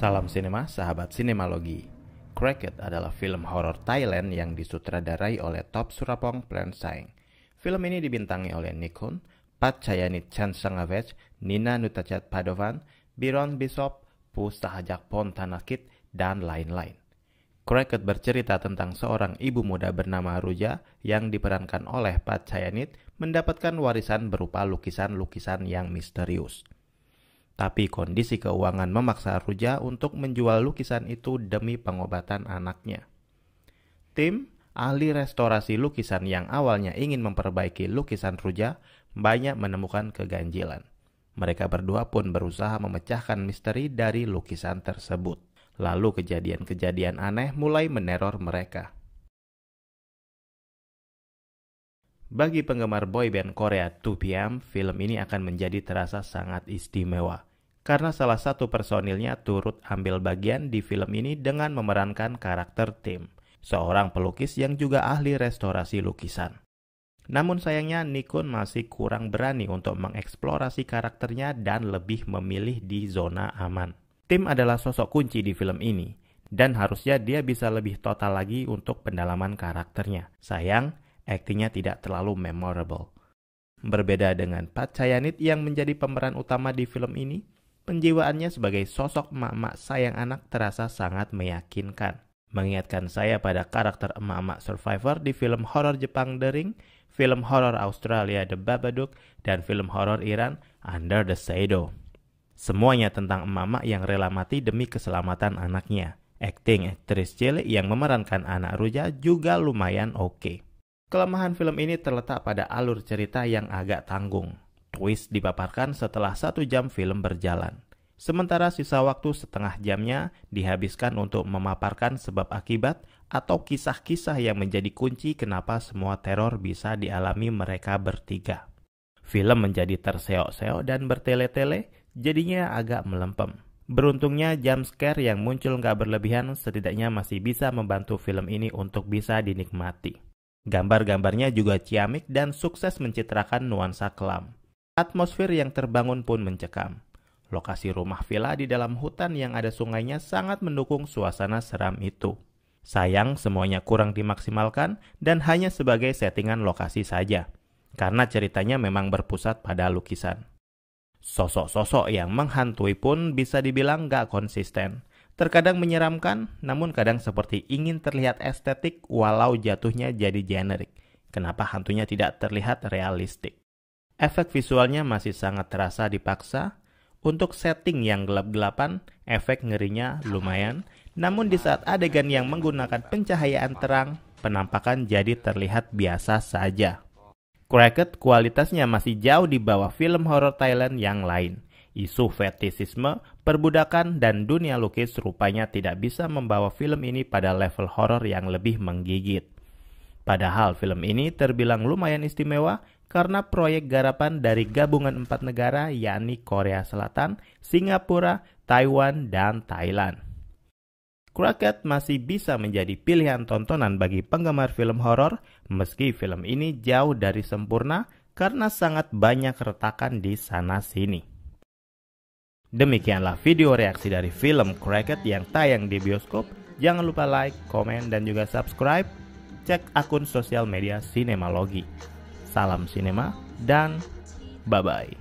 Salam sinema, sahabat sinemalogi. Cracked adalah film horor Thailand yang disutradarai oleh Top Surapong Plensang. Film ini dibintangi oleh Pat Chan Chansangavej, Nina Nutachat Padovan, Biron Bishop, Pusahajak Pontanakit, dan lain-lain. Cracked bercerita tentang seorang ibu muda bernama Ruja yang diperankan oleh Pat Chayanit mendapatkan warisan berupa lukisan-lukisan yang misterius. Tapi kondisi keuangan memaksa Ruja untuk menjual lukisan itu demi pengobatan anaknya. Tim ahli restorasi lukisan yang awalnya ingin memperbaiki lukisan Ruja banyak menemukan keganjilan. Mereka berdua pun berusaha memecahkan misteri dari lukisan tersebut. Lalu kejadian-kejadian aneh mulai meneror mereka. Bagi penggemar boyband Korea 2PM, film ini akan menjadi terasa sangat istimewa karena salah satu personilnya turut ambil bagian di film ini dengan memerankan karakter Tim, seorang pelukis yang juga ahli restorasi lukisan. Namun sayangnya Nikon masih kurang berani untuk mengeksplorasi karakternya dan lebih memilih di zona aman. Tim adalah sosok kunci di film ini, dan harusnya dia bisa lebih total lagi untuk pendalaman karakternya. Sayang, aktingnya tidak terlalu memorable. Berbeda dengan Pat Chayanit yang menjadi pemeran utama di film ini, Penjiwaannya sebagai sosok emak-emak sayang anak terasa sangat meyakinkan. Mengingatkan saya pada karakter emak-emak survivor di film horor Jepang The Ring, film horor Australia The Babadook, dan film horor Iran Under the Shadow. Semuanya tentang emak-emak yang rela mati demi keselamatan anaknya. Akting aktris cilik yang memerankan anak Ruja juga lumayan oke. Okay. Kelemahan film ini terletak pada alur cerita yang agak tanggung Ruiz dipaparkan setelah satu jam film berjalan. Sementara sisa waktu setengah jamnya dihabiskan untuk memaparkan sebab akibat atau kisah-kisah yang menjadi kunci kenapa semua teror bisa dialami mereka bertiga. Film menjadi terseok-seok dan bertele-tele, jadinya agak melempem. Beruntungnya jump scare yang muncul nggak berlebihan setidaknya masih bisa membantu film ini untuk bisa dinikmati. Gambar-gambarnya juga ciamik dan sukses mencitrakan nuansa kelam. Atmosfer yang terbangun pun mencekam. Lokasi rumah villa di dalam hutan yang ada sungainya sangat mendukung suasana seram itu. Sayang, semuanya kurang dimaksimalkan dan hanya sebagai settingan lokasi saja, karena ceritanya memang berpusat pada lukisan. Sosok-sosok yang menghantui pun bisa dibilang gak konsisten. Terkadang menyeramkan, namun kadang seperti ingin terlihat estetik walau jatuhnya jadi generik. Kenapa hantunya tidak terlihat realistik? Efek visualnya masih sangat terasa dipaksa. Untuk setting yang gelap-gelapan, efek ngerinya lumayan. Namun di saat adegan yang menggunakan pencahayaan terang, penampakan jadi terlihat biasa saja. Cracked kualitasnya masih jauh di bawah film horor Thailand yang lain. Isu fetisisme, perbudakan, dan dunia lukis rupanya tidak bisa membawa film ini pada level horor yang lebih menggigit. Padahal film ini terbilang lumayan istimewa karena proyek garapan dari gabungan empat negara yakni Korea Selatan, Singapura, Taiwan, dan Thailand. Crackhead masih bisa menjadi pilihan tontonan bagi penggemar film horor meski film ini jauh dari sempurna karena sangat banyak retakan di sana-sini. Demikianlah video reaksi dari film Crackhead yang tayang di bioskop. Jangan lupa like, komen, dan juga subscribe. Cek akun sosial media Cinemalogi salam sinema, dan bye-bye.